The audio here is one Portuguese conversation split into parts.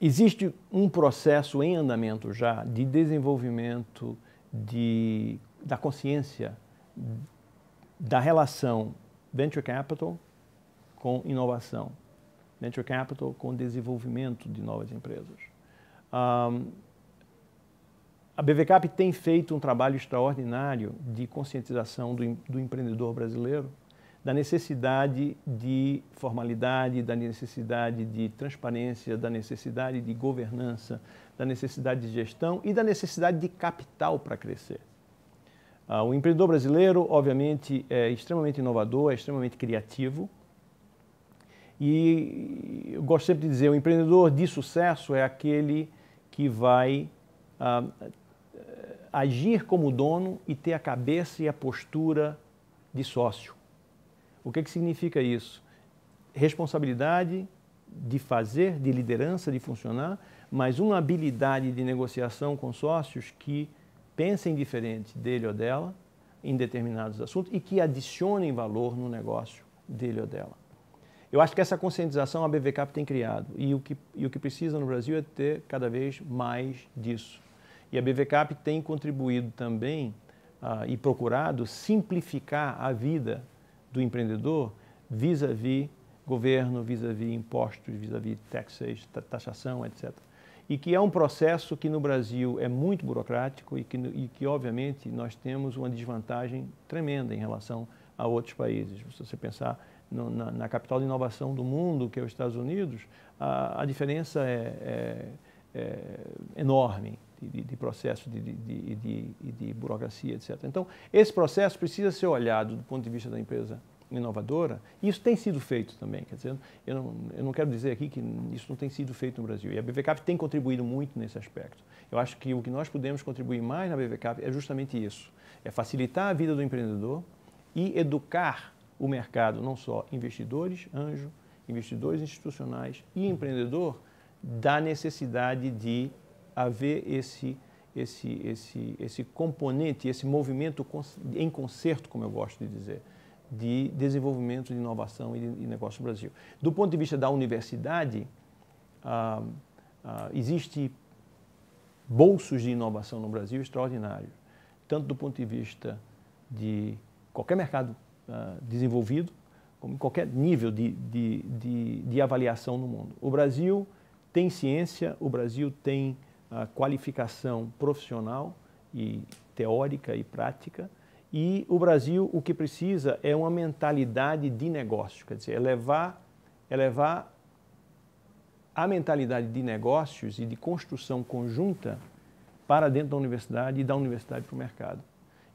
Existe um processo em andamento já de desenvolvimento de, da consciência da relação venture capital com inovação, venture capital com desenvolvimento de novas empresas. Um, a BVCAP tem feito um trabalho extraordinário de conscientização do, do empreendedor brasileiro da necessidade de formalidade, da necessidade de transparência, da necessidade de governança, da necessidade de gestão e da necessidade de capital para crescer. Ah, o empreendedor brasileiro, obviamente, é extremamente inovador, é extremamente criativo. E eu gosto sempre de dizer, o empreendedor de sucesso é aquele que vai ah, agir como dono e ter a cabeça e a postura de sócio o que, que significa isso? Responsabilidade de fazer, de liderança, de funcionar, mas uma habilidade de negociação com sócios que pensem diferente dele ou dela em determinados assuntos e que adicionem valor no negócio dele ou dela. Eu acho que essa conscientização a BVCAP tem criado e o que, e o que precisa no Brasil é ter cada vez mais disso. E a BVCAP tem contribuído também ah, e procurado simplificar a vida do empreendedor vis-à-vis -vis governo, vis-à-vis -vis impostos, vis-à-vis -vis taxas, taxação, etc. E que é um processo que no Brasil é muito burocrático e que, e que, obviamente, nós temos uma desvantagem tremenda em relação a outros países. Se você pensar no, na, na, capital de inovação do mundo, que é os Estados Unidos, a, a diferença é, é, é enorme de, de processo de, de, de, burocracia, etc. Então, esse processo precisa ser olhado do ponto de vista da empresa inovadora, e isso tem sido feito também, quer dizer, eu não, eu não quero dizer aqui que isso não tem sido feito no Brasil, e a BVCAP tem contribuído muito nesse aspecto. Eu acho que o que nós podemos contribuir mais na BVCAP é justamente isso, é facilitar a vida do empreendedor e educar o mercado, não só investidores, anjo, investidores institucionais e empreendedor, da necessidade de haver esse, esse, esse, esse componente, esse movimento em concerto, como eu gosto de dizer, de desenvolvimento, de inovação e de negócio no Brasil. Do ponto de vista da universidade, ah, ah, existe bolsos de inovação no Brasil extraordinários, tanto do ponto de vista de qualquer mercado ah, desenvolvido, como em qualquer nível de, de, de, de avaliação no mundo. O Brasil tem ciência, o Brasil tem a qualificação profissional e teórica e prática. E o Brasil o que precisa é uma mentalidade de negócio, quer dizer, elevar, é elevar é a mentalidade de negócios e de construção conjunta para dentro da universidade e da universidade para o mercado.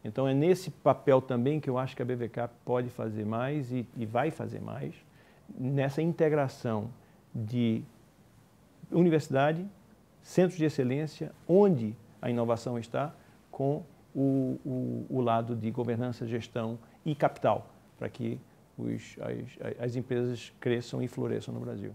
Então é nesse papel também que eu acho que a BVK pode fazer mais e, e vai fazer mais, nessa integração de universidade, centros de excelência onde a inovação está com o, o, o lado de governança, gestão e capital, para que os, as, as empresas cresçam e floresçam no Brasil.